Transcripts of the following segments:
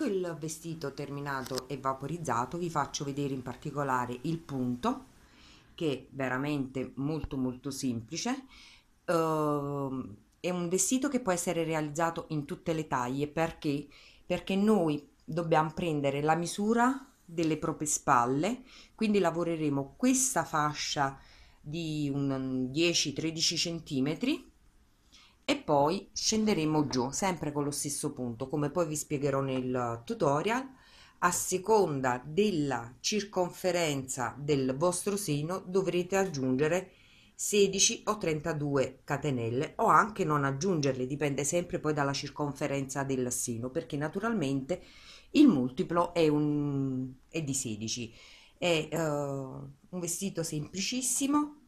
Ecco il vestito terminato e vaporizzato, vi faccio vedere in particolare il punto che è veramente molto molto semplice. Uh, è un vestito che può essere realizzato in tutte le taglie perché? Perché noi dobbiamo prendere la misura delle proprie spalle, quindi lavoreremo questa fascia di 10-13 centimetri e poi scenderemo giù sempre con lo stesso punto come poi vi spiegherò nel tutorial a seconda della circonferenza del vostro seno dovrete aggiungere 16 o 32 catenelle o anche non aggiungerle dipende sempre poi dalla circonferenza del seno perché naturalmente il multiplo è, un, è di 16 è uh, un vestito semplicissimo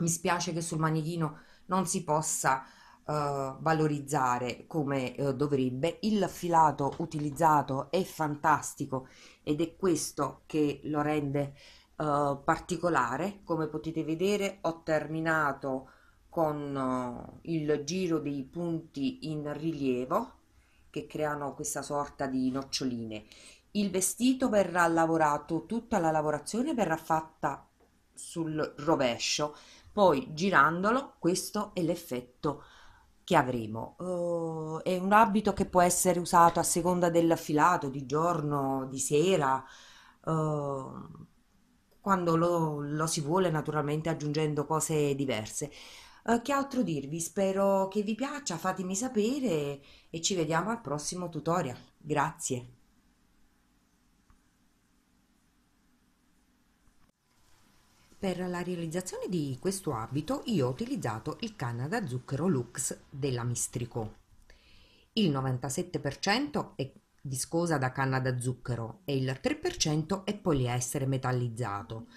mi spiace che sul manichino non si possa eh, valorizzare come eh, dovrebbe. Il filato utilizzato è fantastico ed è questo che lo rende eh, particolare. Come potete vedere ho terminato con il giro dei punti in rilievo che creano questa sorta di noccioline. Il vestito verrà lavorato, tutta la lavorazione verrà fatta sul rovescio, poi girandolo questo è l'effetto che avremo. Uh, è un abito che può essere usato a seconda dell'affilato, di giorno, di sera, uh, quando lo, lo, si vuole, naturalmente aggiungendo cose diverse. Eh, che altro dirvi? Spero che vi piaccia, fatemi sapere e ci vediamo al prossimo tutorial. Grazie. Per la realizzazione di questo abito io ho utilizzato il canna da zucchero Lux della Mistrico. Il 97% è viscosa da canna da zucchero e il 3% è poliestere metallizzato.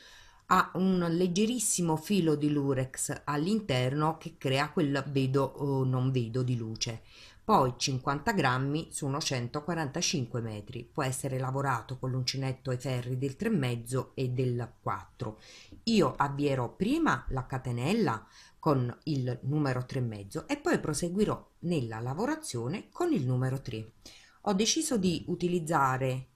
Ha un leggerissimo filo di lurex all'interno che crea quel vedo o non vedo di luce poi 50 grammi su 145 metri. Può essere lavorato con l'uncinetto ai ferri del 3,5 e del 4. Io avvierò prima la catenella con il numero 3,5 e poi proseguirò nella lavorazione con il numero 3. Ho deciso di utilizzare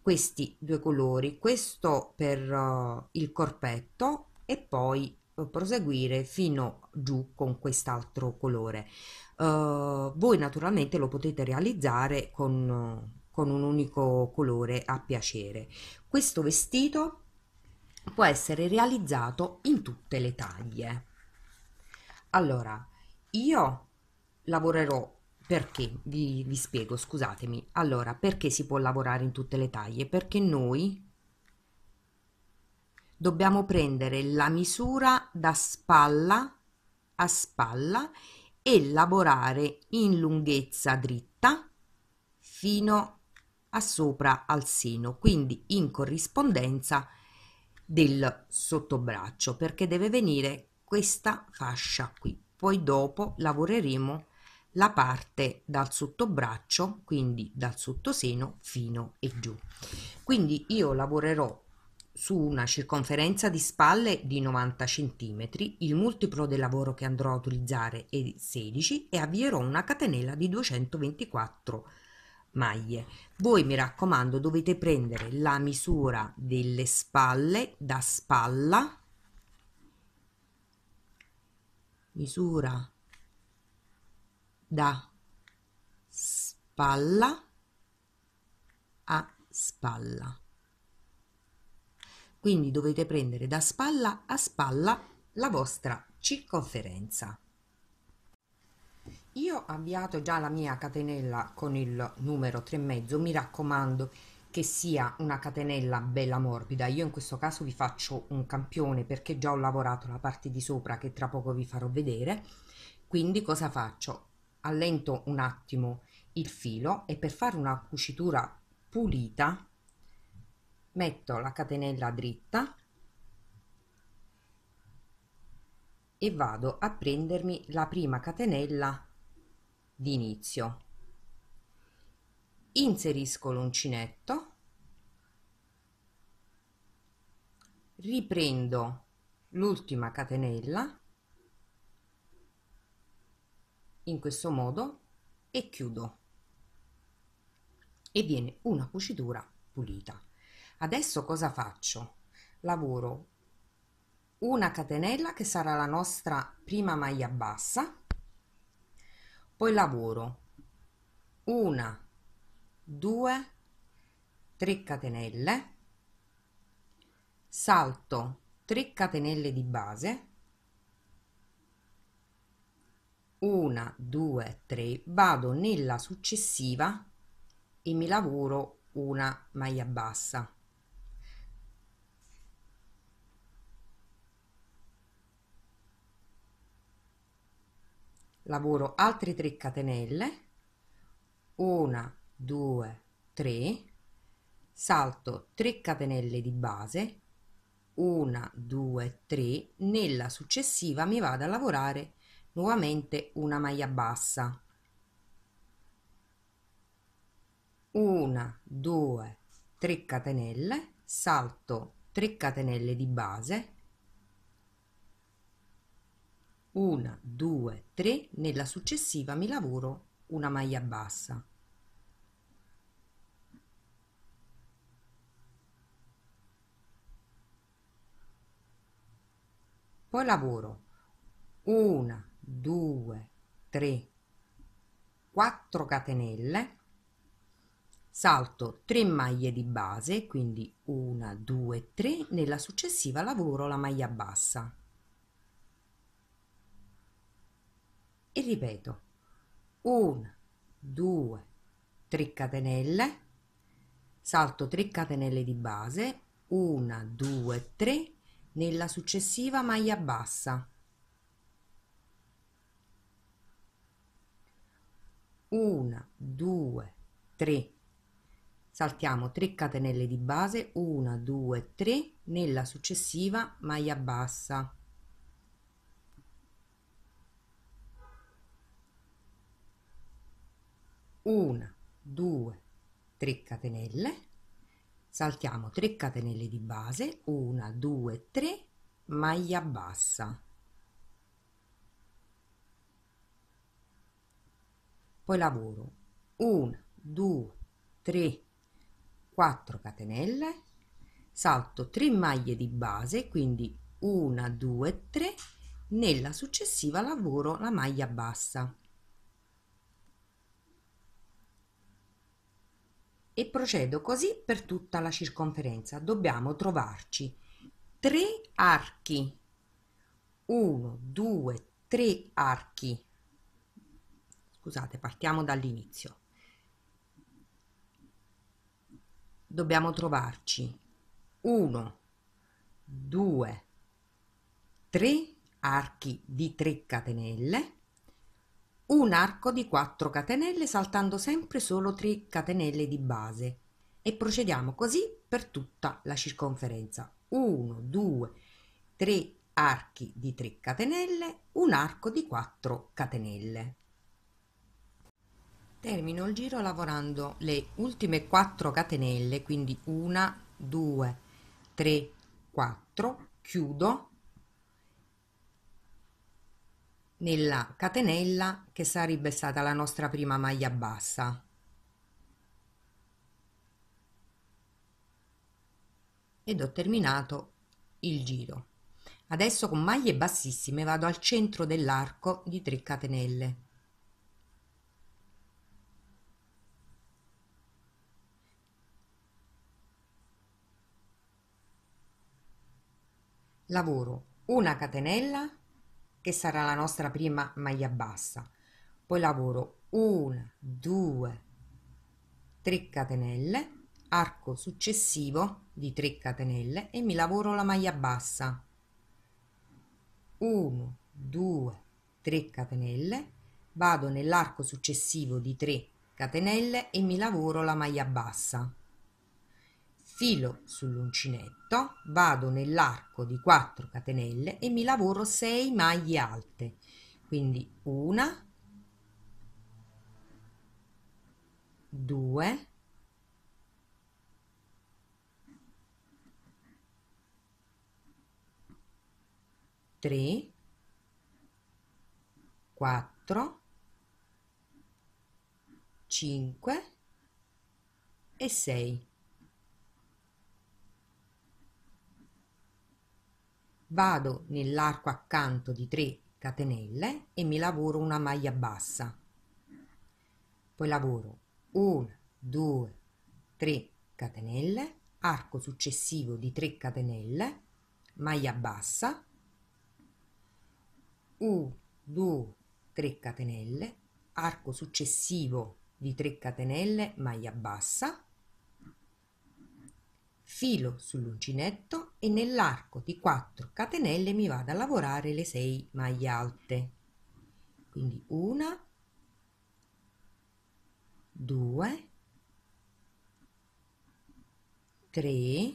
questi due colori, questo per uh, il corpetto e poi proseguire fino giù con quest'altro colore uh, voi naturalmente lo potete realizzare con, con un unico colore a piacere questo vestito può essere realizzato in tutte le taglie allora io lavorerò perché vi, vi, spiego scusatemi allora perché si può lavorare in tutte le taglie perché noi dobbiamo prendere la misura da spalla a spalla e lavorare in lunghezza dritta fino a sopra al seno, quindi in corrispondenza del sottobraccio perché deve venire questa fascia qui. Poi dopo lavoreremo la parte dal sottobraccio, quindi dal sottoseno fino e giù. Quindi io lavorerò su una circonferenza di spalle di 90 cm, il multiplo del lavoro che andrò a utilizzare è 16 e avvierò una catenella di 224 maglie. Voi mi raccomando dovete prendere la misura delle spalle da spalla, misura da spalla a spalla. Quindi dovete prendere da spalla a spalla la vostra circonferenza. Io ho avviato già la mia catenella con il numero mezzo, mi raccomando che sia una catenella bella morbida, io in questo caso vi faccio un campione perché già ho lavorato la parte di sopra che tra poco vi farò vedere, quindi cosa faccio? Allento un attimo il filo e per fare una cucitura pulita metto la catenella dritta e vado a prendermi la prima catenella di inizio inserisco l'uncinetto riprendo l'ultima catenella in questo modo e chiudo e viene una cucitura pulita Adesso cosa faccio? Lavoro una catenella che sarà la nostra prima maglia bassa, poi lavoro una, due, tre catenelle, salto 3 catenelle di base, 1, 2, 3, vado nella successiva e mi lavoro una maglia bassa. lavoro altre 3 catenelle 1 2 3 salto 3 catenelle di base 1 2 3 nella successiva mi vado a lavorare nuovamente una maglia bassa 1 2 3 catenelle salto 3 catenelle di base una, due, tre, nella successiva mi lavoro una maglia bassa. Poi lavoro una, due, tre, quattro catenelle, salto 3 maglie di base, quindi una, due, tre, nella successiva lavoro la maglia bassa. e ripeto una, due, 3 catenelle salto 3 catenelle di base 1 2 3 nella successiva maglia bassa 1 2 3 saltiamo 3 catenelle di base 1 2 3 nella successiva maglia bassa una, due, 3 catenelle, saltiamo 3 catenelle di base, 1, 2, 3, maglia bassa. Poi lavoro 1, 2, 3, 4 catenelle, salto 3 maglie di base, quindi 1, 2, 3, nella successiva lavoro la maglia bassa e procedo così per tutta la circonferenza. Dobbiamo trovarci tre archi. 1, 2, 3 archi. Scusate, partiamo dall'inizio. Dobbiamo trovarci 1, 2, 3 archi di 3 catenelle un arco di 4 catenelle saltando sempre solo 3 catenelle di base e procediamo così per tutta la circonferenza 1 2 3 archi di 3 catenelle un arco di 4 catenelle termino il giro lavorando le ultime 4 catenelle quindi 1 2 3 4 chiudo nella catenella che sarebbe stata la nostra prima maglia bassa ed ho terminato il giro adesso con maglie bassissime vado al centro dell'arco di 3 catenelle lavoro una catenella che sarà la nostra prima maglia bassa. Poi lavoro 1, 2, 3 catenelle, arco successivo di 3 catenelle e mi lavoro la maglia bassa. 1, 2, 3 catenelle, vado nell'arco successivo di 3 catenelle e mi lavoro la maglia bassa filo sull'uncinetto, vado nell'arco di 4 catenelle e mi lavoro 6 maglie alte, quindi una, due, tre, quattro, cinque e sei. Vado nell'arco accanto di 3 catenelle e mi lavoro una maglia bassa. Poi lavoro 1, 2, 3 catenelle, arco successivo di 3 catenelle, maglia bassa, 1, 2, 3 catenelle, arco successivo di 3 catenelle, maglia bassa, filo sull'uncinetto e nell'arco di 4 catenelle mi vado a lavorare le 6 maglie alte quindi una due, tre,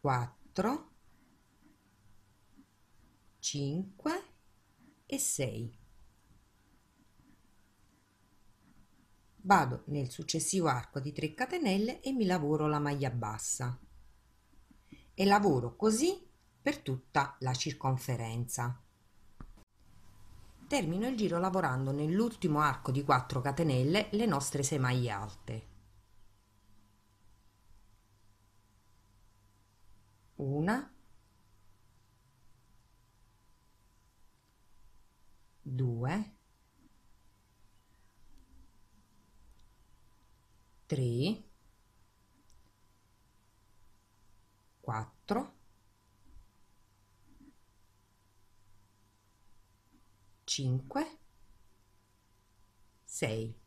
quattro, cinque e sei. vado nel successivo arco di 3 catenelle e mi lavoro la maglia bassa e lavoro così per tutta la circonferenza termino il giro lavorando nell'ultimo arco di 4 catenelle le nostre 6 maglie alte una due 3 4 5 6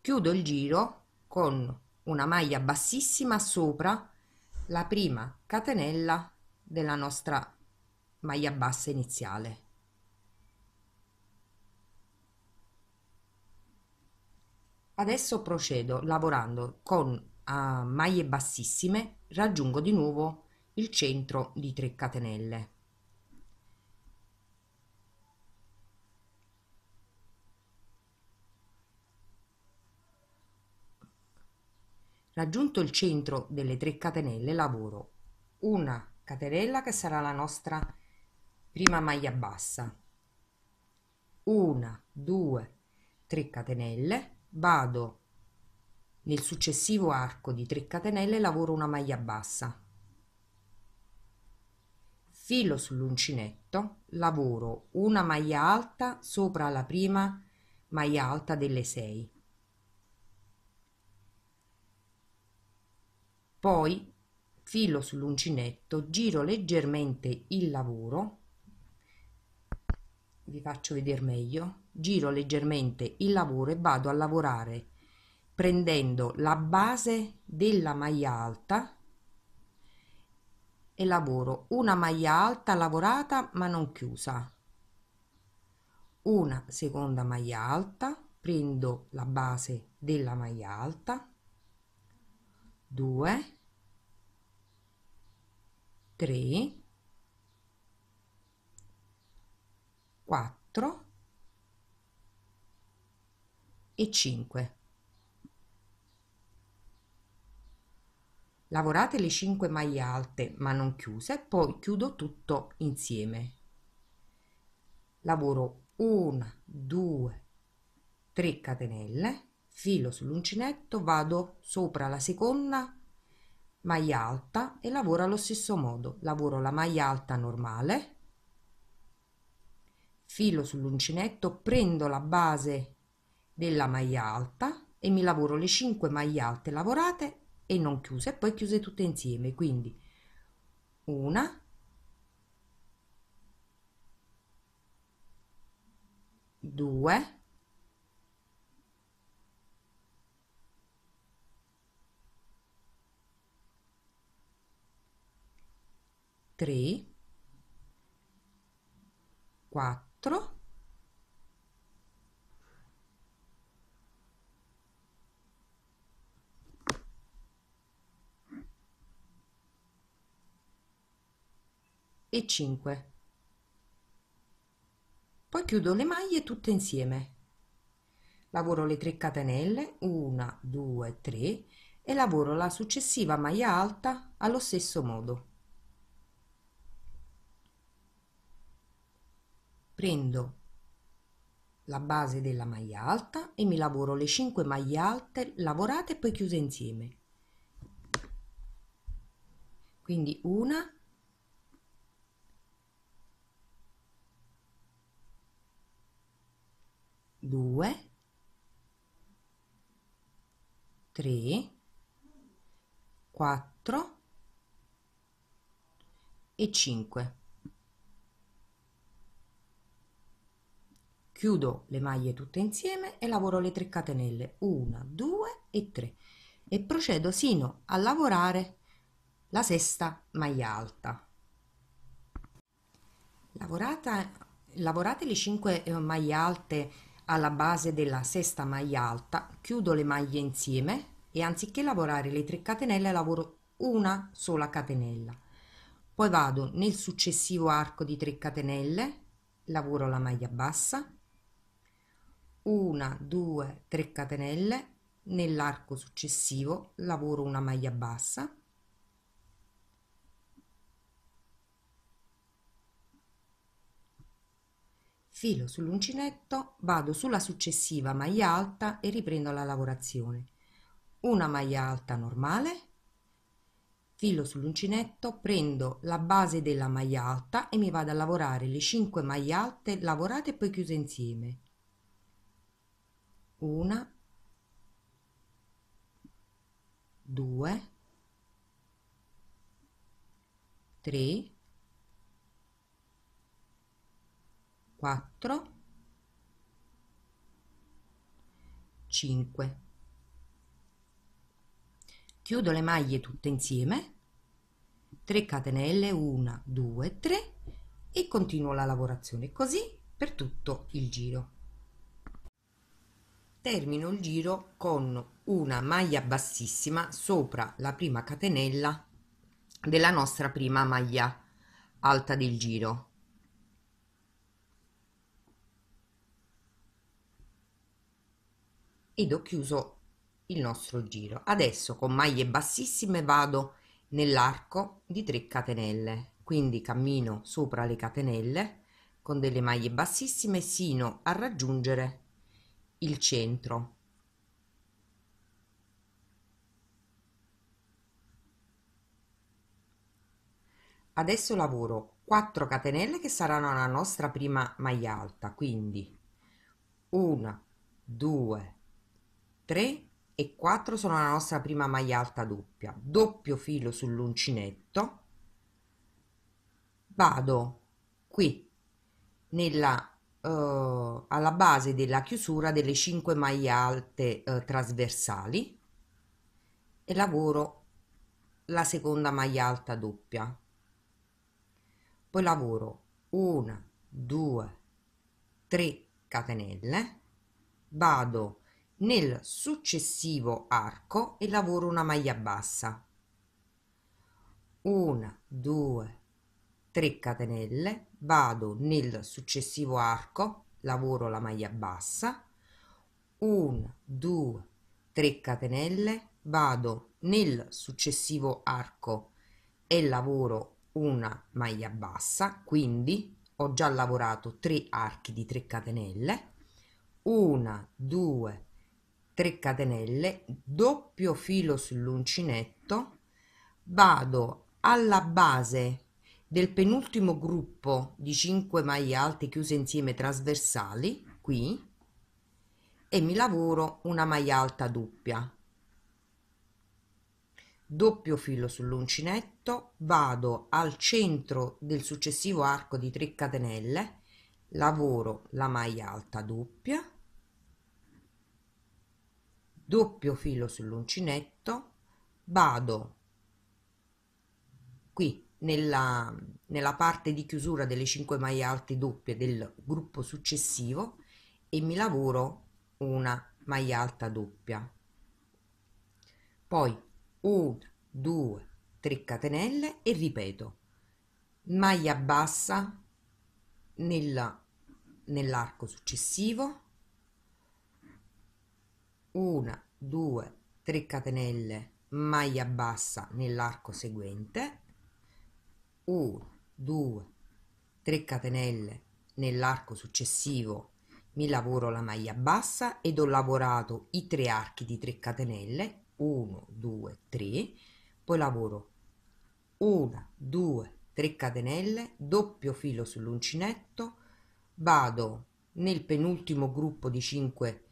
chiudo il giro con una maglia bassissima sopra la prima catenella della nostra maglia bassa iniziale Adesso procedo lavorando con a ah, maglie bassissime raggiungo di nuovo il centro di 3 catenelle raggiunto il centro delle 3 catenelle lavoro una catenella che sarà la nostra prima maglia bassa una due 3 catenelle vado Nel successivo arco di 3 catenelle lavoro una maglia bassa. Filo sull'uncinetto, lavoro una maglia alta sopra la prima maglia alta delle 6. Poi filo sull'uncinetto, giro leggermente il lavoro vi faccio vedere meglio giro leggermente il lavoro e vado a lavorare prendendo la base della maglia alta e lavoro una maglia alta lavorata ma non chiusa una seconda maglia alta prendo la base della maglia alta 2 3 4 e 5. Lavorate le 5 maglie alte ma non chiuse, poi chiudo tutto insieme. Lavoro 1, 2, 3 catenelle, filo sull'uncinetto, vado sopra la seconda maglia alta e lavoro allo stesso modo. Lavoro la maglia alta normale, filo sull'uncinetto prendo la base della maglia alta e mi lavoro le 5 maglie alte lavorate e non chiuse poi chiuse tutte insieme quindi una due tre quattro, quattro e 5 poi chiudo le maglie tutte insieme lavoro le 3 catenelle 1 2 3 e lavoro la successiva maglia alta allo stesso modo prendo la base della maglia alta e mi lavoro le 5 maglie alte lavorate e poi chiuse insieme quindi una due tre quattro e cinque chiudo le maglie tutte insieme e lavoro le 3 catenelle 1 2 e 3 e procedo sino a lavorare la sesta maglia alta Lavorata, lavorate le 5 eh, maglie alte alla base della sesta maglia alta chiudo le maglie insieme e anziché lavorare le 3 catenelle lavoro una sola catenella poi vado nel successivo arco di 3 catenelle lavoro la maglia bassa una, due, tre catenelle nell'arco successivo lavoro una maglia bassa filo sull'uncinetto vado sulla successiva maglia alta e riprendo la lavorazione una maglia alta normale filo sull'uncinetto prendo la base della maglia alta e mi vado a lavorare le 5 maglie alte lavorate e poi chiuse insieme una, due, tre, quattro, cinque. Chiudo le maglie tutte insieme, 3 catenelle, 1, 2, 3 e continuo la lavorazione così per tutto il giro termino il giro con una maglia bassissima sopra la prima catenella della nostra prima maglia alta del giro ed ho chiuso il nostro giro adesso con maglie bassissime vado nell'arco di 3 catenelle quindi cammino sopra le catenelle con delle maglie bassissime sino a raggiungere il centro. Adesso lavoro 4 catenelle che saranno la nostra prima maglia alta, quindi 1, 2, 3 e 4 sono la nostra prima maglia alta doppia, doppio filo sull'uncinetto, vado qui nella eh, alla base della chiusura delle 5 maglie alte eh, trasversali e lavoro la seconda maglia alta doppia poi lavoro una 2 3 catenelle vado nel successivo arco e lavoro una maglia bassa una 2 3 catenelle vado nel successivo arco lavoro la maglia bassa 1 2 3 catenelle vado nel successivo arco e lavoro una maglia bassa quindi ho già lavorato 3 archi di 3 catenelle 1 2 3 catenelle doppio filo sull'uncinetto vado alla base del penultimo gruppo di 5 maglie alte chiuse insieme trasversali, qui, e mi lavoro una maglia alta doppia. Doppio filo sull'uncinetto, vado al centro del successivo arco di 3 catenelle, lavoro la maglia alta doppia, doppio filo sull'uncinetto, vado qui nella, nella parte di chiusura delle 5 maglie alte doppie del gruppo successivo e mi lavoro una maglia alta doppia poi 1 2 3 catenelle e ripeto maglia bassa nella, nell'arco successivo 1 2 3 catenelle maglia bassa nell'arco seguente 1, 2, 3 catenelle nell'arco successivo mi lavoro la maglia bassa ed ho lavorato i tre archi di 3 catenelle 1 2 3 poi lavoro 1 2 3 catenelle doppio filo sull'uncinetto vado nel penultimo gruppo di 5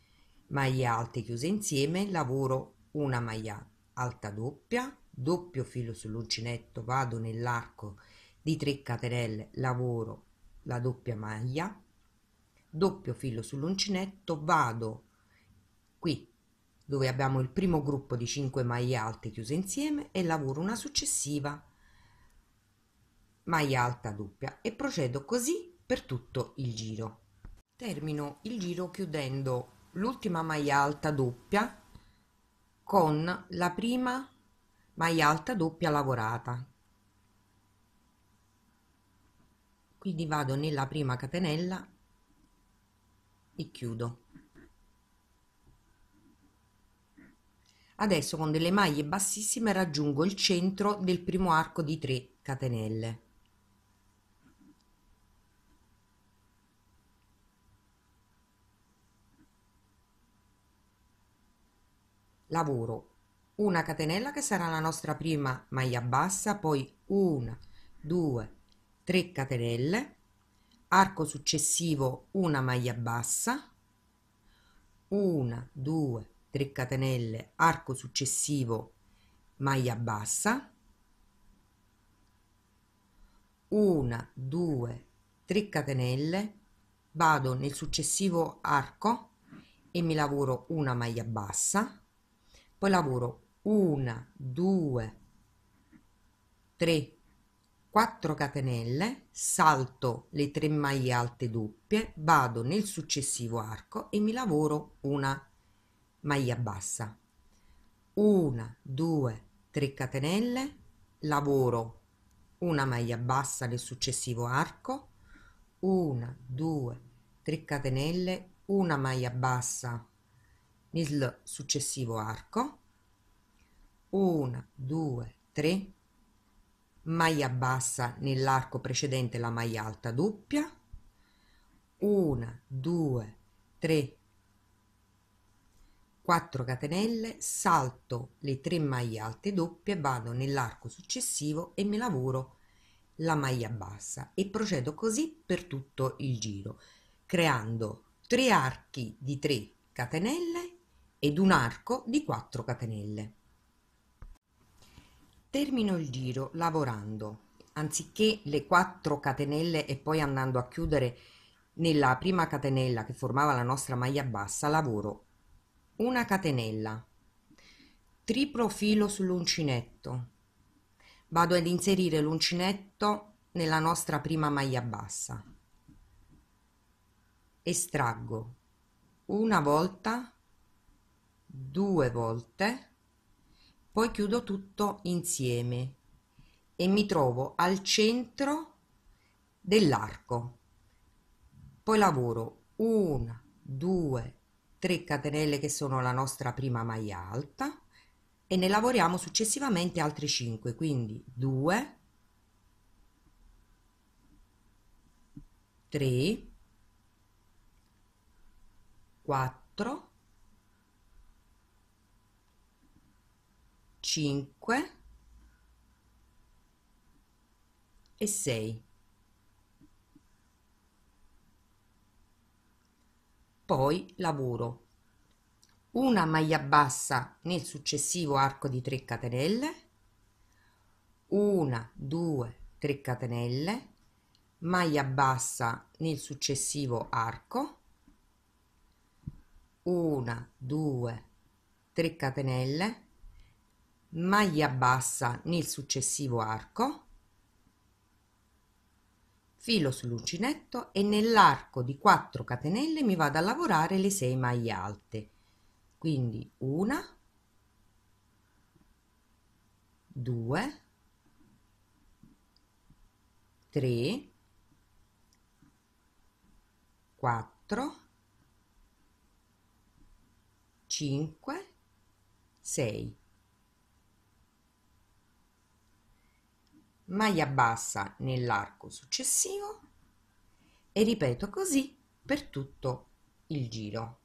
maglie alte chiuse insieme lavoro una maglia alta doppia doppio filo sull'uncinetto, vado nell'arco di 3 catenelle, lavoro la doppia maglia, doppio filo sull'uncinetto, vado qui dove abbiamo il primo gruppo di 5 maglie alte chiuse insieme e lavoro una successiva maglia alta doppia e procedo così per tutto il giro. Termino il giro chiudendo l'ultima maglia alta doppia con la prima maglia alta doppia lavorata quindi vado nella prima catenella e chiudo adesso con delle maglie bassissime raggiungo il centro del primo arco di 3 catenelle lavoro una catenella che sarà la nostra prima maglia bassa poi una due tre catenelle arco successivo una maglia bassa una due tre catenelle arco successivo maglia bassa una due tre catenelle vado nel successivo arco e mi lavoro una maglia bassa poi lavoro una, due, tre, quattro catenelle, salto le tre maglie alte doppie, vado nel successivo arco e mi lavoro una maglia bassa. Una, due, tre catenelle, lavoro una maglia bassa nel successivo arco, una, due, tre catenelle, una maglia bassa nel successivo arco, una, due, tre, maglia bassa nell'arco precedente la maglia alta doppia, una, due, tre, 4 catenelle, salto le 3 maglie alte doppie, vado nell'arco successivo e mi lavoro la maglia bassa e procedo così per tutto il giro, creando 3 archi di 3 catenelle ed un arco di 4 catenelle. Termino il giro lavorando, anziché le 4 catenelle e poi andando a chiudere nella prima catenella che formava la nostra maglia bassa, lavoro una catenella, triplo filo sull'uncinetto, vado ad inserire l'uncinetto nella nostra prima maglia bassa, estraggo una volta, due volte, poi chiudo tutto insieme e mi trovo al centro dell'arco poi lavoro una due tre catenelle che sono la nostra prima maglia alta e ne lavoriamo successivamente altri 5 quindi 2 3 4 5 e 6. Poi lavoro una maglia bassa nel successivo arco di 3 catenelle, una, 2, 3 catenelle, maglia bassa nel successivo arco, una, 2, 3 catenelle, maglia bassa nel successivo arco filo sull'uncinetto e nell'arco di 4 catenelle mi vado a lavorare le 6 maglie alte quindi una 2 3 4 5 6 maglia bassa nell'arco successivo e ripeto così per tutto il giro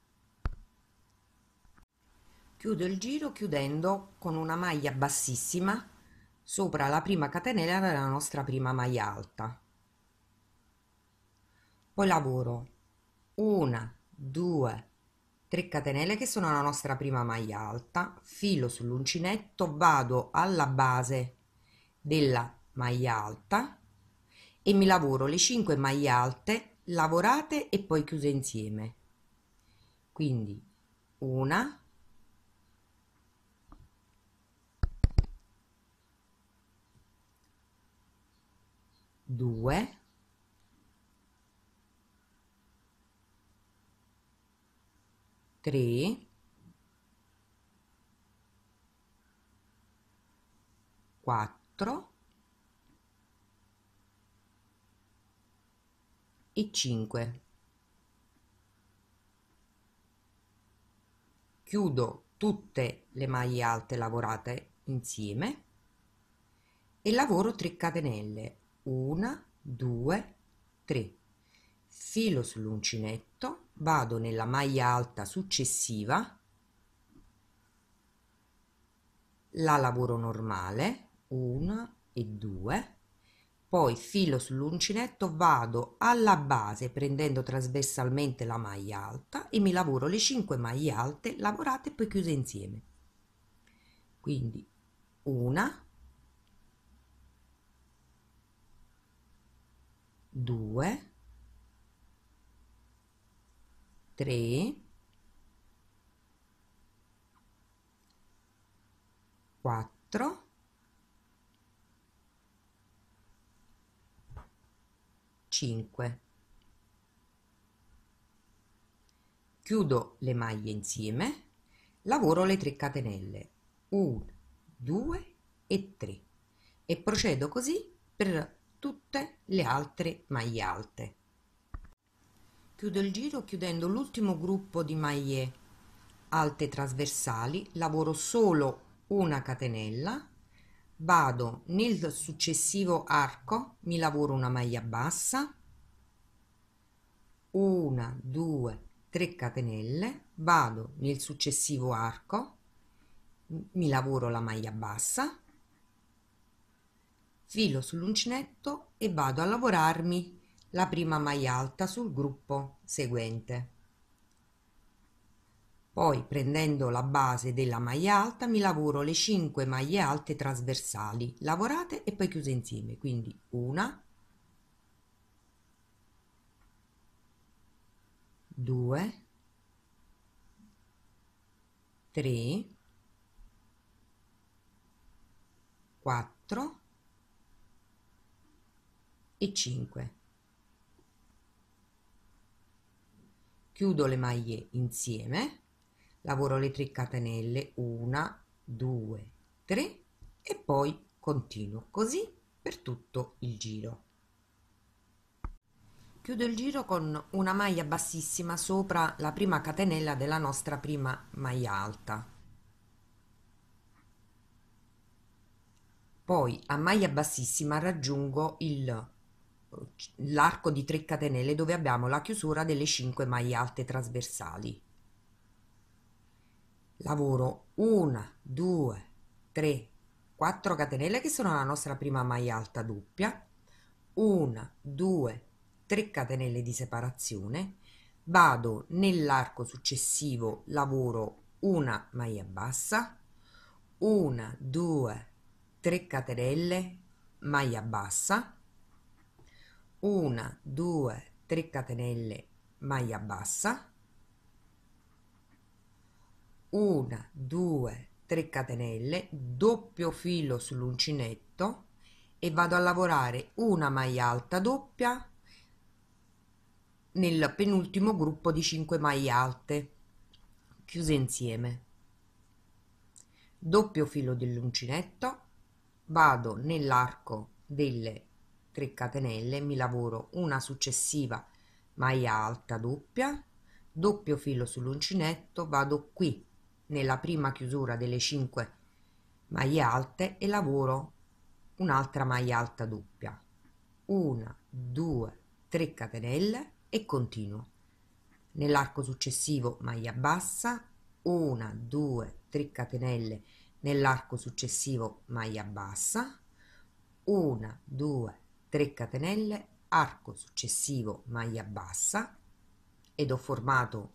chiudo il giro chiudendo con una maglia bassissima sopra la prima catenella della nostra prima maglia alta poi lavoro una due 3 catenelle che sono la nostra prima maglia alta filo sull'uncinetto vado alla base della maglia alta e mi lavoro le 5 maglie alte lavorate e poi chiuse insieme quindi una due tre quattro e cinque. Chiudo tutte le maglie alte lavorate insieme e lavoro 3 catenelle 1 2 3 filo sull'uncinetto vado nella maglia alta successiva la lavoro normale 1 e 2 poi filo sull'uncinetto, vado alla base prendendo trasversalmente la maglia alta e mi lavoro le 5 maglie alte lavorate e poi chiuse insieme. Quindi una, due, tre, quattro, 5. chiudo le maglie insieme lavoro le 3 catenelle 1 2 e 3 e procedo così per tutte le altre maglie alte chiudo il giro chiudendo l'ultimo gruppo di maglie alte trasversali lavoro solo una catenella vado nel successivo arco mi lavoro una maglia bassa una, due, tre catenelle vado nel successivo arco mi lavoro la maglia bassa filo sull'uncinetto e vado a lavorarmi la prima maglia alta sul gruppo seguente poi prendendo la base della maglia alta mi lavoro le 5 maglie alte trasversali lavorate e poi chiuse insieme, quindi una, due, tre, quattro e cinque. Chiudo le maglie insieme lavoro le 3 catenelle 1 2 3 e poi continuo così per tutto il giro chiudo il giro con una maglia bassissima sopra la prima catenella della nostra prima maglia alta poi a maglia bassissima raggiungo il eh, l'arco di 3 catenelle dove abbiamo la chiusura delle 5 maglie alte trasversali lavoro una, due, tre, quattro catenelle che sono la nostra prima maglia alta doppia, una, due, tre catenelle di separazione, vado nell'arco successivo, lavoro una maglia bassa, una, due, tre catenelle, maglia bassa, una, due, tre catenelle, maglia bassa, una, due, tre catenelle, doppio filo sull'uncinetto e vado a lavorare una maglia alta doppia nel penultimo gruppo di 5 maglie alte chiuse insieme doppio filo dell'uncinetto vado nell'arco delle 3 catenelle mi lavoro una successiva maglia alta doppia doppio filo sull'uncinetto vado qui nella prima chiusura delle 5 maglie alte e lavoro un'altra maglia alta doppia 1 2 3 catenelle e continuo nell'arco successivo maglia bassa 1 2 3 catenelle nell'arco successivo maglia bassa 1 2 3 catenelle arco successivo maglia bassa ed ho formato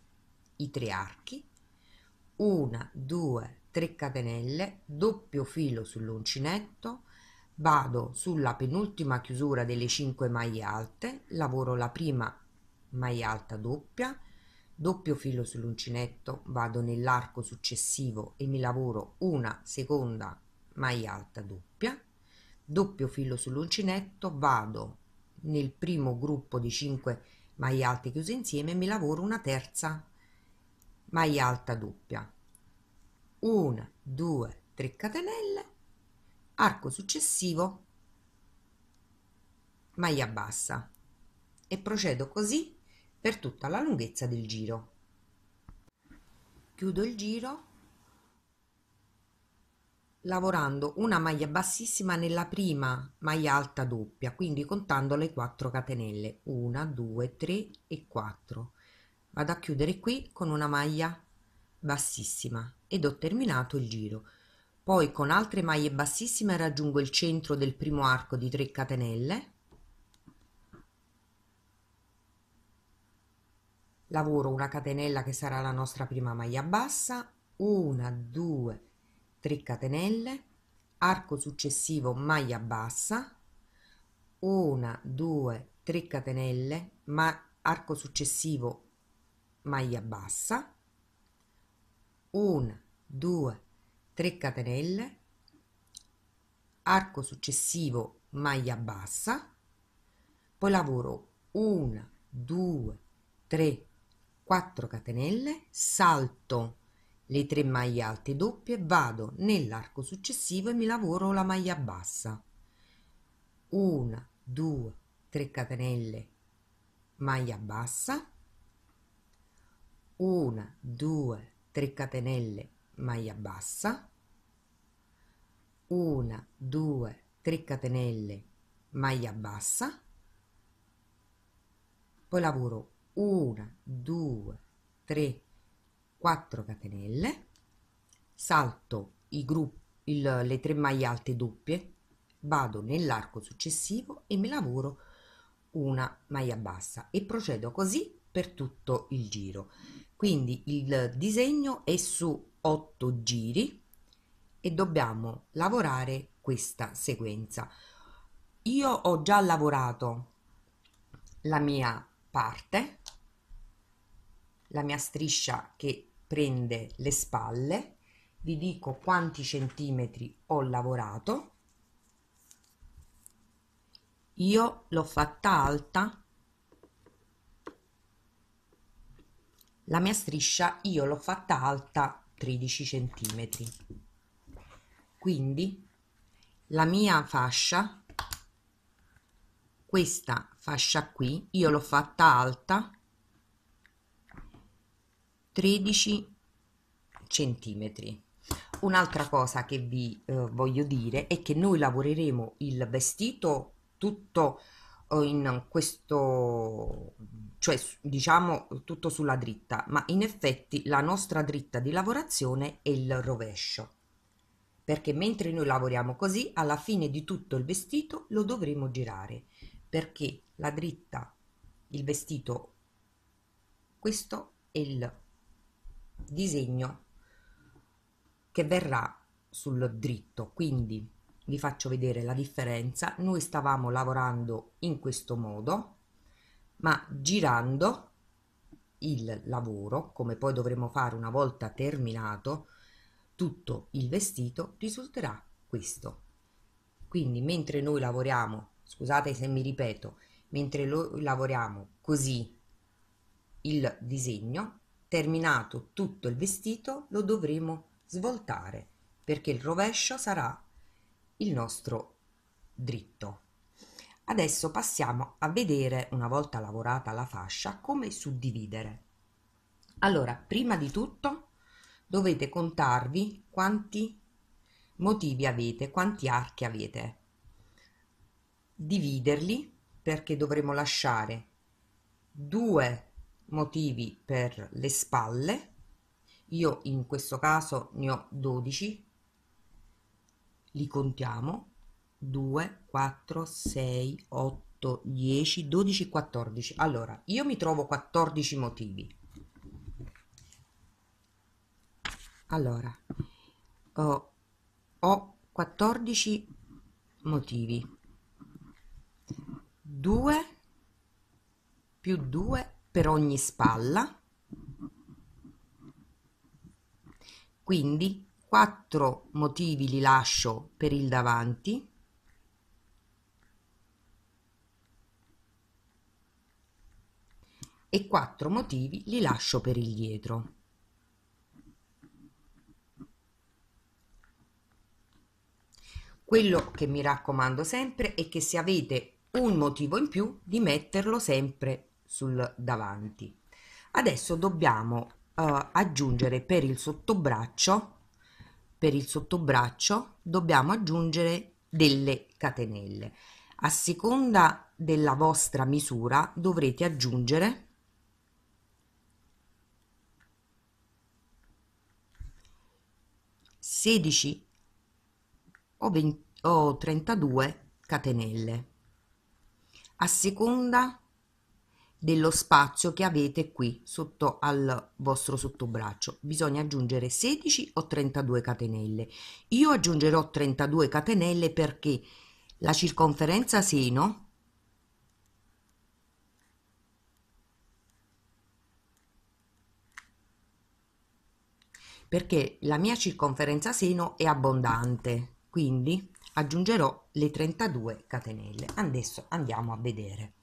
i tre archi una, due, 3 catenelle, doppio filo sull'uncinetto, vado sulla penultima chiusura delle 5 maglie alte, lavoro la prima maglia alta doppia, doppio filo sull'uncinetto, vado nell'arco successivo e mi lavoro una seconda maglia alta doppia, doppio filo sull'uncinetto, vado nel primo gruppo di 5 maglie alte chiuse insieme e mi lavoro una terza maglia alta doppia 1 2 3 catenelle arco successivo maglia bassa e procedo così per tutta la lunghezza del giro chiudo il giro lavorando una maglia bassissima nella prima maglia alta doppia quindi contando le 4 catenelle 1 2 3 e 4 vado a chiudere qui con una maglia bassissima ed ho terminato il giro. Poi con altre maglie bassissime raggiungo il centro del primo arco di 3 catenelle, lavoro una catenella che sarà la nostra prima maglia bassa, una, due, tre catenelle, arco successivo maglia bassa, una, due, tre catenelle, ma arco successivo maglia bassa, 1 2 3 catenelle arco successivo maglia bassa poi lavoro 1 2 3 4 catenelle salto le tre maglie alte doppie vado nell'arco successivo e mi lavoro la maglia bassa 1 2 3 catenelle maglia bassa 1 2 3 catenelle maglia bassa 1 2 3 catenelle maglia bassa poi lavoro 1 2 3 4 catenelle salto i gruppi il, le tre maglie alte doppie vado nell'arco successivo e mi lavoro una maglia bassa e procedo così per tutto il giro quindi il disegno è su 8 giri e dobbiamo lavorare questa sequenza io ho già lavorato la mia parte la mia striscia che prende le spalle vi dico quanti centimetri ho lavorato io l'ho fatta alta la mia striscia io l'ho fatta alta 13 centimetri quindi la mia fascia questa fascia qui io l'ho fatta alta 13 centimetri un'altra cosa che vi eh, voglio dire è che noi lavoreremo il vestito tutto in questo, cioè diciamo tutto sulla dritta, ma in effetti la nostra dritta di lavorazione è il rovescio, perché mentre noi lavoriamo così, alla fine di tutto il vestito lo dovremo girare, perché la dritta, il vestito, questo è il disegno che verrà sul dritto, quindi vi faccio vedere la differenza noi stavamo lavorando in questo modo ma girando il lavoro come poi dovremo fare una volta terminato tutto il vestito risulterà questo quindi mentre noi lavoriamo scusate se mi ripeto mentre lo, lavoriamo così il disegno terminato tutto il vestito lo dovremo svoltare perché il rovescio sarà il nostro dritto. Adesso passiamo a vedere, una volta lavorata la fascia, come suddividere. Allora, prima di tutto dovete contarvi quanti motivi avete, quanti archi avete. Dividerli perché dovremo lasciare due motivi per le spalle. Io in questo caso ne ho 12 li contiamo 2, 4, 6, 8, 10, 12, 14. Allora, io mi trovo 14 motivi. Allora, ho, ho 14 motivi. 2 più 2 per ogni spalla. Quindi quattro motivi li lascio per il davanti e quattro motivi li lascio per il dietro. Quello che mi raccomando sempre è che se avete un motivo in più di metterlo sempre sul davanti. Adesso dobbiamo eh, aggiungere per il sottobraccio per il sottobraccio dobbiamo aggiungere delle catenelle. A seconda della vostra misura dovrete aggiungere sedici o, 20, o 32 catenelle. A seconda dello spazio che avete qui sotto al vostro sottobraccio bisogna aggiungere 16 o 32 catenelle io aggiungerò 32 catenelle perché la circonferenza seno perché la mia circonferenza seno è abbondante quindi aggiungerò le 32 catenelle adesso andiamo a vedere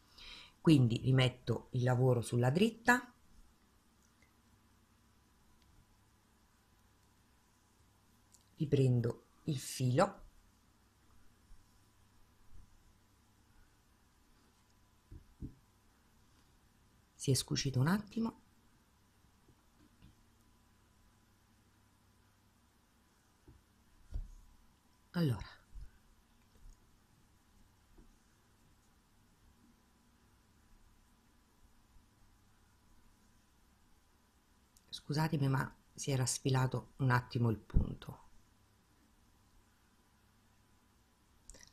quindi rimetto il lavoro sulla dritta riprendo il filo si è scucito un attimo allora Scusatemi, ma si era sfilato un attimo il punto.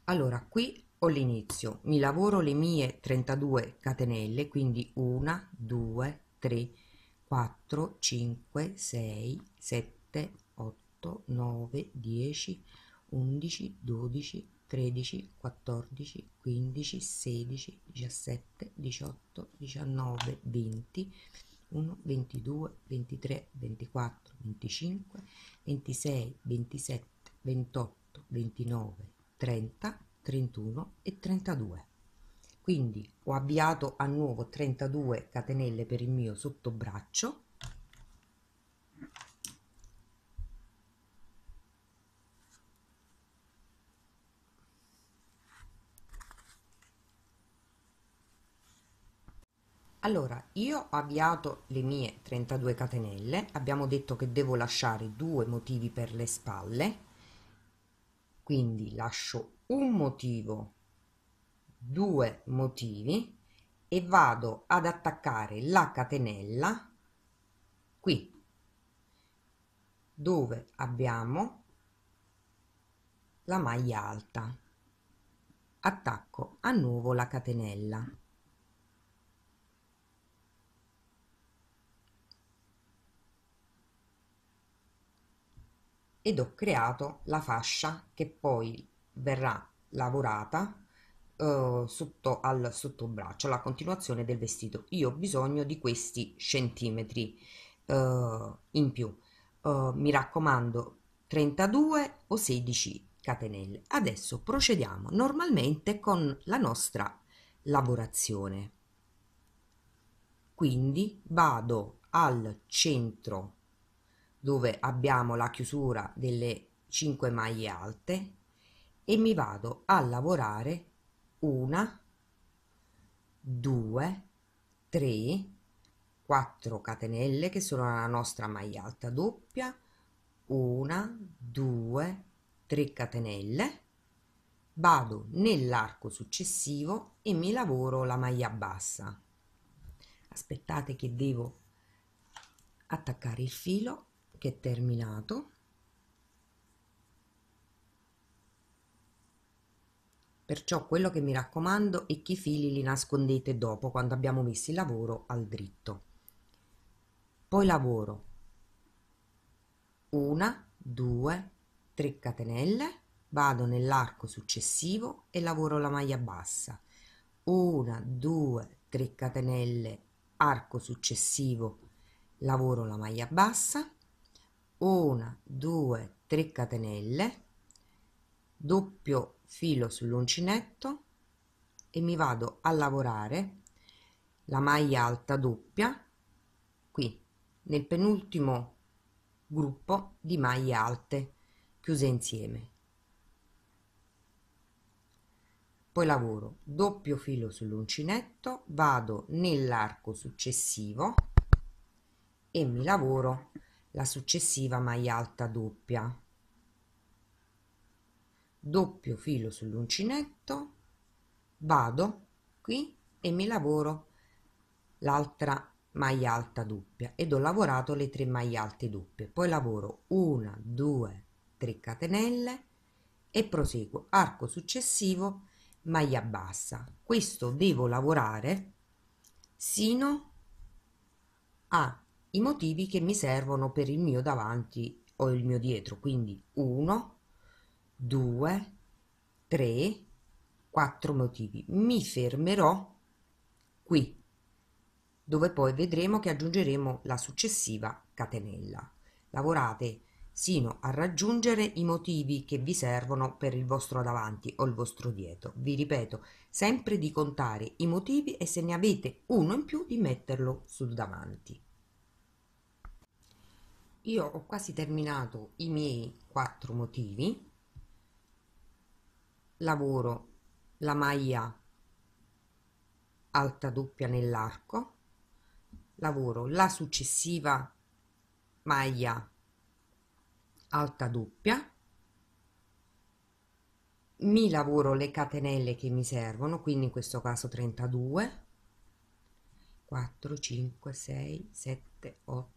Allora, qui ho l'inizio, mi lavoro le mie 32 catenelle, quindi 1, 2, 3, 4, 5, 6, 7, 8, 9, 10, 11, 12, 13, 14, 15, 16, 17, 18, 19, 20, 21, 22, 23, 24, 25, 26, 27, 28, 29, 30, 31 e 32. Quindi ho avviato a nuovo 32 catenelle per il mio sottobraccio Allora, io ho avviato le mie 32 catenelle, abbiamo detto che devo lasciare due motivi per le spalle, quindi lascio un motivo, due motivi e vado ad attaccare la catenella qui dove abbiamo la maglia alta. Attacco a nuovo la catenella. ed ho creato la fascia che poi verrà lavorata eh, sotto al sottobraccio, la continuazione del vestito. Io ho bisogno di questi centimetri eh, in più. Eh, mi raccomando 32 o 16 catenelle. Adesso procediamo normalmente con la nostra lavorazione. Quindi vado al centro dove abbiamo la chiusura delle 5 maglie alte e mi vado a lavorare una 2 3 4 catenelle che sono la nostra maglia alta doppia 1 2 3 catenelle vado nell'arco successivo e mi lavoro la maglia bassa aspettate che devo attaccare il filo che è terminato Perciò quello che mi raccomando è che i fili li nascondete dopo quando abbiamo messo il lavoro al dritto. Poi lavoro una due 3 catenelle, vado nell'arco successivo e lavoro la maglia bassa. 1, 2, 3 catenelle, arco successivo, lavoro la maglia bassa una, due, 3 catenelle, doppio filo sull'uncinetto e mi vado a lavorare la maglia alta doppia qui nel penultimo gruppo di maglie alte chiuse insieme poi lavoro doppio filo sull'uncinetto vado nell'arco successivo e mi lavoro la successiva maglia alta doppia doppio filo sull'uncinetto vado qui e mi lavoro l'altra maglia alta doppia ed ho lavorato le tre maglie alte doppie poi lavoro una due tre catenelle e proseguo arco successivo maglia bassa questo devo lavorare sino a i motivi che mi servono per il mio davanti o il mio dietro, quindi 1, 2, 3, 4 motivi. Mi fermerò qui, dove poi vedremo che aggiungeremo la successiva catenella. Lavorate sino a raggiungere i motivi che vi servono per il vostro davanti o il vostro dietro. Vi ripeto, sempre di contare i motivi e se ne avete uno in più di metterlo sul davanti io ho quasi terminato i miei quattro motivi lavoro la maglia alta doppia nell'arco lavoro la successiva maglia alta doppia mi lavoro le catenelle che mi servono quindi in questo caso 32 4 5 6 7 8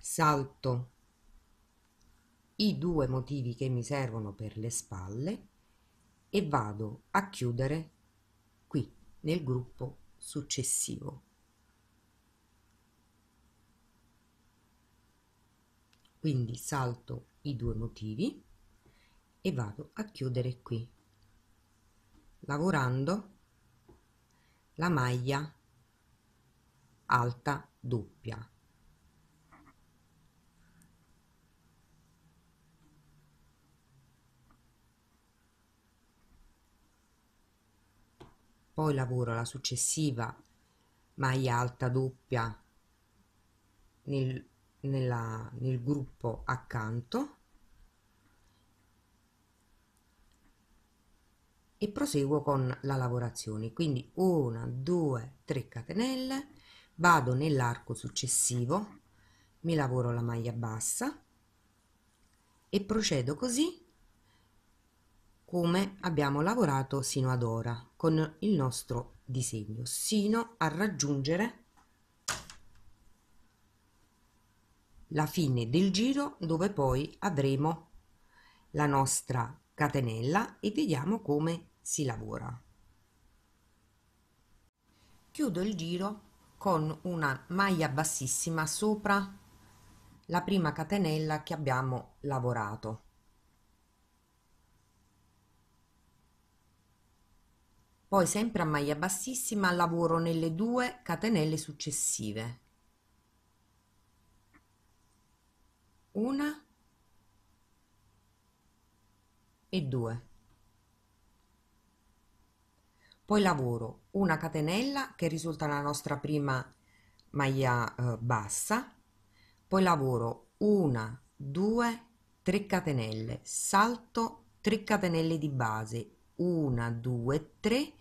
salto i due motivi che mi servono per le spalle e vado a chiudere qui nel gruppo successivo quindi salto i due motivi e vado a chiudere qui lavorando la maglia alta doppia Poi lavoro la successiva maglia alta doppia nel, nella, nel gruppo accanto e proseguo con la lavorazione quindi una due tre catenelle vado nell'arco successivo mi lavoro la maglia bassa e procedo così come abbiamo lavorato sino ad ora con il nostro disegno sino a raggiungere la fine del giro dove poi avremo la nostra catenella e vediamo come si lavora chiudo il giro con una maglia bassissima sopra la prima catenella che abbiamo lavorato Poi sempre a maglia bassissima lavoro nelle due catenelle successive. Una e due. Poi lavoro una catenella che risulta la nostra prima maglia eh, bassa, poi lavoro una, due, 3 catenelle, salto 3 catenelle di base 1 2 3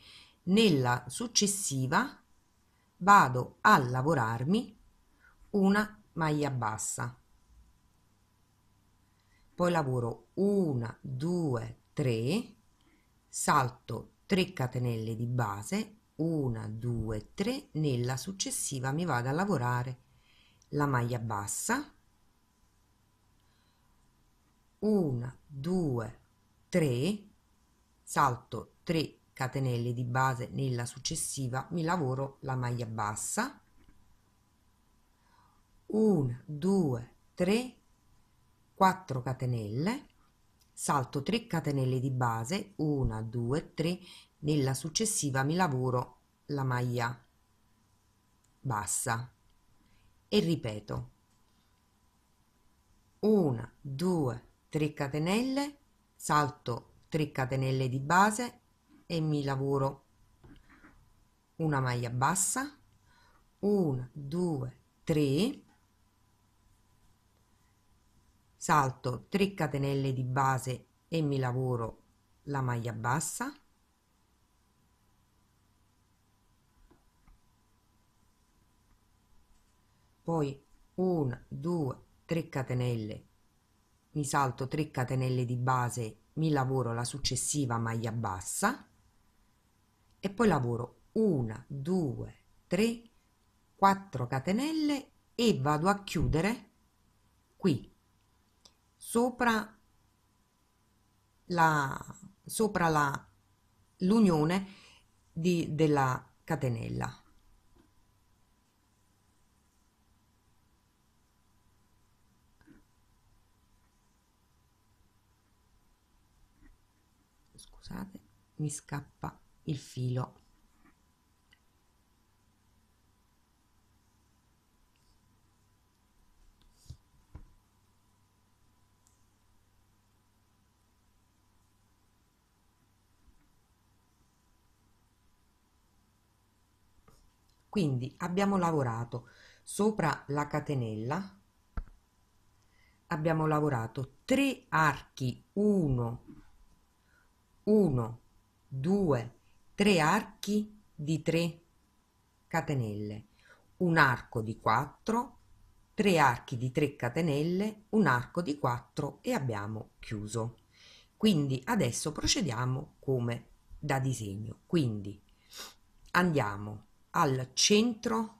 nella successiva vado a lavorarmi una maglia bassa poi lavoro 1 2 3 salto 3 catenelle di base 1 2 3 nella successiva mi vado a lavorare la maglia bassa 1 2 3 salto 3 catenelle di base nella successiva mi lavoro la maglia bassa 1 2 3 4 catenelle salto 3 catenelle di base 1 2 3 nella successiva mi lavoro la maglia bassa e ripeto 1 2 3 catenelle salto 3 catenelle di base e mi lavoro una maglia bassa 1 2 3 salto 3 catenelle di base e mi lavoro la maglia bassa poi 1 2 3 catenelle mi salto 3 catenelle di base, mi lavoro la successiva maglia bassa e poi lavoro 1, 2, 3, 4 catenelle e vado a chiudere qui sopra la sopra la l'unione di, della catenella mi scappa il filo quindi abbiamo lavorato sopra la catenella abbiamo lavorato 3 archi 1 1 due, tre archi di 3 catenelle, un arco di 4, 3 archi di 3 catenelle, un arco di 4 e abbiamo chiuso. Quindi adesso procediamo come da disegno. Quindi andiamo al centro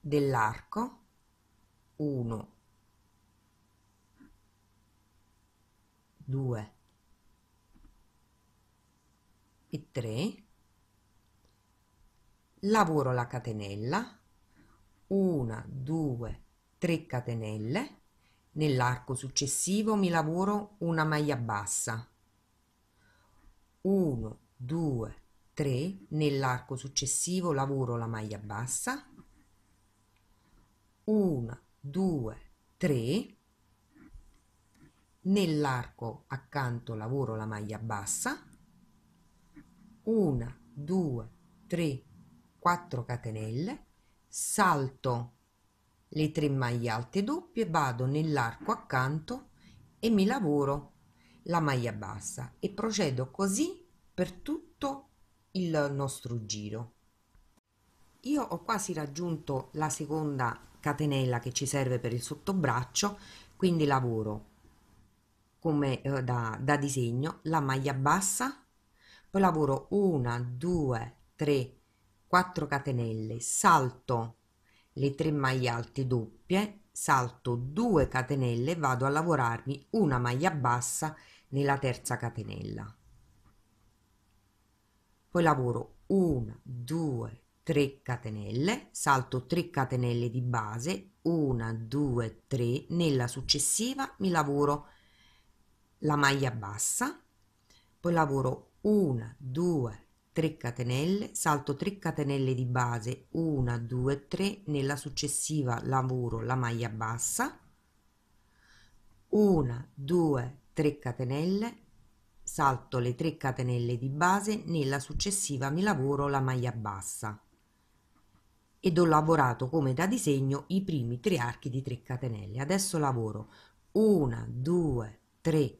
dell'arco 1 2 e 3 lavoro la catenella 1 2 3 catenelle nell'arco successivo mi lavoro una maglia bassa 1 2 3 nell'arco successivo lavoro la maglia bassa 1 2 3 nell'arco accanto lavoro la maglia bassa una, due, tre, quattro catenelle, salto le tre maglie alte doppie, vado nell'arco accanto e mi lavoro la maglia bassa e procedo così per tutto il nostro giro. Io ho quasi raggiunto la seconda catenella che ci serve per il sottobraccio, quindi lavoro come eh, da, da disegno la maglia bassa poi lavoro una, due, tre, quattro catenelle, salto le tre maglie alte doppie, salto 2 catenelle vado a lavorarmi una maglia bassa nella terza catenella. Poi lavoro 1, 2, 3 catenelle, salto 3 catenelle di base, 1, 2, 3, nella successiva mi lavoro la maglia bassa, poi lavoro 1 2 3 catenelle salto 3 catenelle di base 1 2 3 nella successiva lavoro la maglia bassa 1 2 3 catenelle salto le 3 catenelle di base nella successiva mi lavoro la maglia bassa ed ho lavorato come da disegno i primi tre archi di 3 catenelle adesso lavoro 1 2 3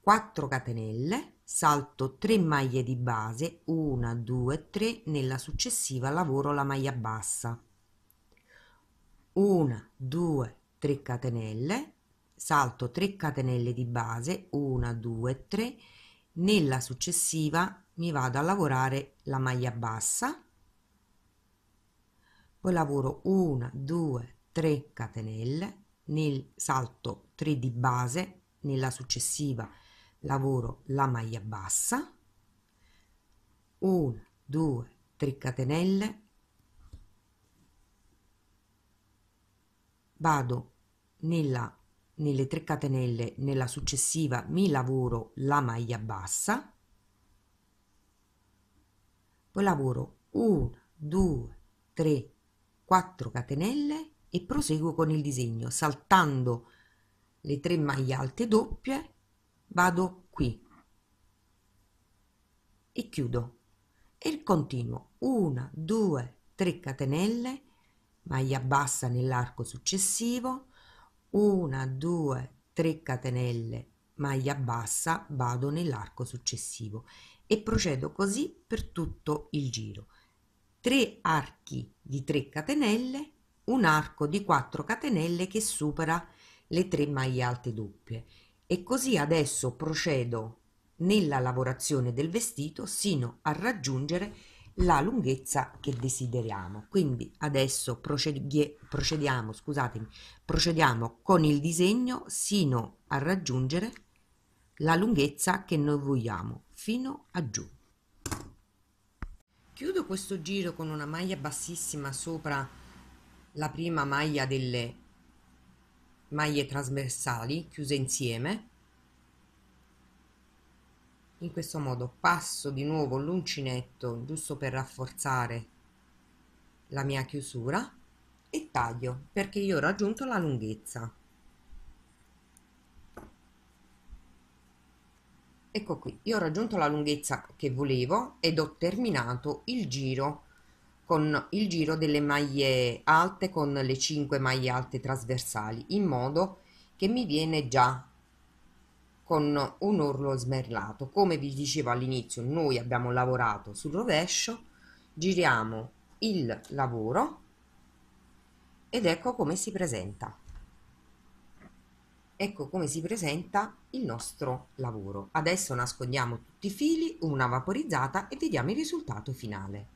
4 catenelle salto 3 maglie di base 1 2 3 nella successiva lavoro la maglia bassa 1 2 3 catenelle salto 3 catenelle di base 1 2 3 nella successiva mi vado a lavorare la maglia bassa poi lavoro 1 2 3 catenelle nel salto 3 di base nella successiva lavoro la maglia bassa 1 2 3 catenelle vado nella nelle 3 catenelle nella successiva mi lavoro la maglia bassa poi lavoro 1 2 3 4 catenelle e proseguo con il disegno saltando le tre maglie alte doppie vado qui e chiudo e continuo una, due, tre catenelle, maglia bassa nell'arco successivo, una, due, tre catenelle, maglia bassa, vado nell'arco successivo e procedo così per tutto il giro. 3 archi di 3 catenelle, un arco di 4 catenelle che supera le 3 maglie alte doppie e così adesso procedo nella lavorazione del vestito sino a raggiungere la lunghezza che desideriamo. Quindi adesso procedie, procediamo, scusatemi, procediamo con il disegno sino a raggiungere la lunghezza che noi vogliamo fino a giù. Chiudo questo giro con una maglia bassissima sopra la prima maglia delle maglie trasversali chiuse insieme in questo modo passo di nuovo l'uncinetto giusto per rafforzare la mia chiusura e taglio perché io ho raggiunto la lunghezza ecco qui io ho raggiunto la lunghezza che volevo ed ho terminato il giro con il giro delle maglie alte con le 5 maglie alte trasversali in modo che mi viene già con un orlo smerlato come vi dicevo all'inizio noi abbiamo lavorato sul rovescio giriamo il lavoro ed ecco come si presenta ecco come si presenta il nostro lavoro adesso nascondiamo tutti i fili una vaporizzata e vediamo il risultato finale